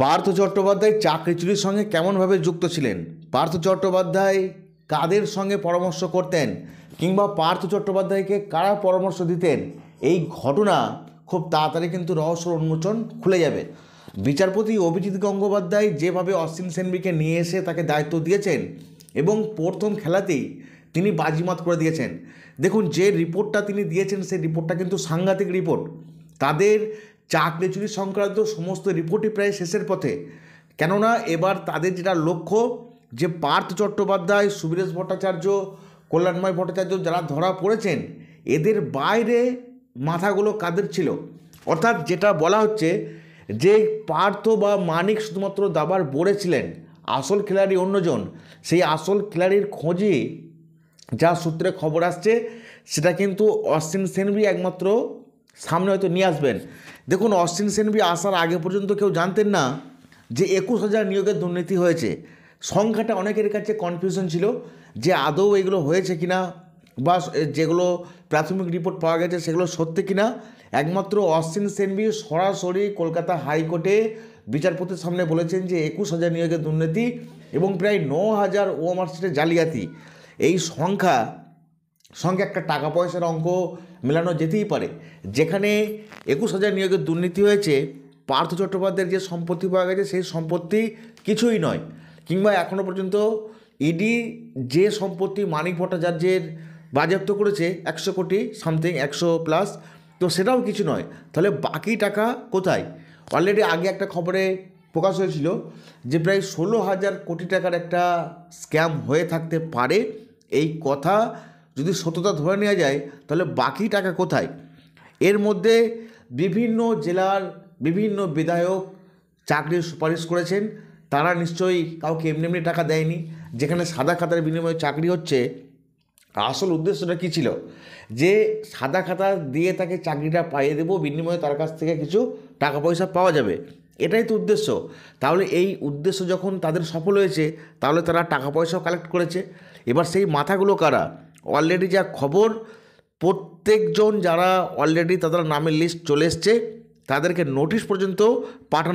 পার্থ চট্টোপাধ্যায় চাকরিচুরির সঙ্গে কেমনভাবে যুক্ত ছিলেন পার্থ চট্টোপাধ্যায় কাদের সঙ্গে পরামর্শ করতেন কিংবা পার্থ চট্টোপাধ্যায়কে কারা পরামর্শ দিতেন এই ঘটনা খুব তাড়াতাড়ি কিন্তু রহস্য উন্মোচন খুলে যাবে বিচারপতি অভিজিৎ গঙ্গোপাধ্যায় যেভাবে অশ্বিন সেনবিকে নিয়ে এসে তাকে দায়িত্ব দিয়েছেন এবং প্রথম খেলাতেই তিনি বাজিমাত করে দিয়েছেন দেখুন যে রিপোর্টটা তিনি দিয়েছেন সেই রিপোর্টটা কিন্তু সাংঘাতিক রিপোর্ট তাদের চাকরি চুরি সংক্রান্ত সমস্ত রিপোর্টই প্রায় শেষের পথে কেননা এবার তাদের যেটা লক্ষ্য যে পার্থ চট্টোপাধ্যায় সুবীরেশ ভট্টাচার্য কল্যাণময় ভট্টাচার্য যারা ধরা পড়েছেন এদের বাইরে মাথাগুলো কাদের ছিল অর্থাৎ যেটা বলা হচ্ছে যে পার্থ বা মানিক শুধুমাত্র দাবার বড়েছিলেন আসল খেলাড়ি অন্যজন সেই আসল খেলাড়ির খোঁজে যা সূত্রে খবর আসছে সেটা কিন্তু অশ্বিন সেনবি একমাত্র সামনে হয়তো নিয়ে আসবেন দেখুন অশ্বিন সেনবি আসার আগে পর্যন্ত কেউ জানতেন না যে একুশ হাজার নিয়োগের দুর্নীতি হয়েছে সংখ্যাটা অনেকের কাছে কনফিউশন ছিল যে আদৌ এগুলো হয়েছে কিনা বা যেগুলো প্রাথমিক রিপোর্ট পাওয়া গেছে সেগুলো সত্যি কিনা একমাত্র অশ্বিন সেনবি সরাসরি কলকাতা হাইকোর্টে বিচারপতির সামনে বলেছেন যে একুশ হাজার নিয়োগের দুর্নীতি এবং প্রায় ন হাজার ও সিটে জালিয়াতি এই সংখ্যা সঙ্গে একটা টাকা পয়সার অঙ্ক মেলানো যেতেই পারে যেখানে একুশ হাজার নিয়োগের দুর্নীতি হয়েছে পার্থ চট্টোপাধ্যায়ের যে সম্পত্তি পাওয়া গেছে সেই সম্পত্তি কিছুই নয় কিংবা এখনও পর্যন্ত ইডি e যে সম্পত্তি মানিক ভট্টাচার্যের বাজেয়াপ্ত করেছে একশো কোটি সামথিং একশো প্লাস তো সেটাও কিছু নয় তাহলে বাকি টাকা কোথায় অলরেডি আগে একটা খবরে প্রকাশ হয়েছিল যে প্রায় ষোলো হাজার কোটি টাকার একটা স্ক্যাম হয়ে থাকতে পারে এই কথা যদি সততা ধরে নেওয়া যায় তাহলে বাকি টাকা কোথায় এর মধ্যে বিভিন্ন জেলার বিভিন্ন বিধায়ক চাকরির সুপারিশ করেছেন তারা নিশ্চয়ই কাউকে এমনি এমনি টাকা দেয়নি যেখানে সাদা খাতার বিনিময়ে চাকরি হচ্ছে আসল উদ্দেশ্যটা কী ছিল যে সাদা খাতা দিয়ে তাকে চাকরিটা পাইয়ে দেবো বিনিময়ে তার কাছ থেকে কিছু টাকা পয়সা পাওয়া যাবে এটাই তো উদ্দেশ্য তাহলে এই উদ্দেশ্য যখন তাদের সফল হয়েছে তাহলে তারা টাকা পয়সাও কালেক্ট করেছে এবার সেই মাথাগুলো কারা অলরেডি যা খবর প্রত্যেকজন যারা অলরেডি তাদের নামের লিস্ট চলে এসছে তাদেরকে নোটিশ পর্যন্ত পাঠানো